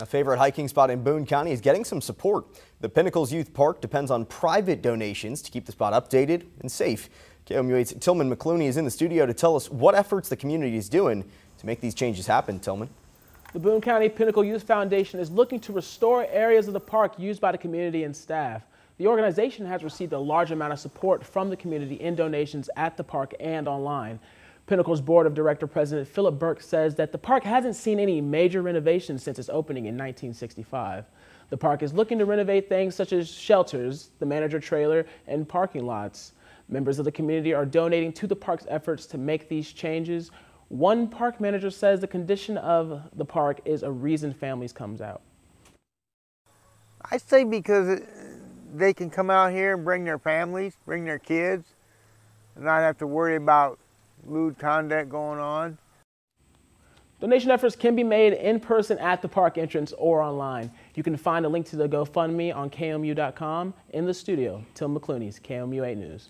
A favorite hiking spot in Boone County is getting some support. The Pinnacles Youth Park depends on private donations to keep the spot updated and safe. KOMU8's Tillman McClooney is in the studio to tell us what efforts the community is doing to make these changes happen, Tillman. The Boone County Pinnacle Youth Foundation is looking to restore areas of the park used by the community and staff. The organization has received a large amount of support from the community in donations at the park and online. Pinnacle's board of director president Philip Burke says that the park hasn't seen any major renovations since its opening in 1965. The park is looking to renovate things such as shelters, the manager trailer, and parking lots. Members of the community are donating to the park's efforts to make these changes. One park manager says the condition of the park is a reason families comes out. I say because they can come out here and bring their families, bring their kids, and not have to worry about lewd conduct going on. Donation efforts can be made in person at the park entrance or online. You can find a link to the GoFundMe on KMU.com in the studio. Tim McClooney's KMU 8 News.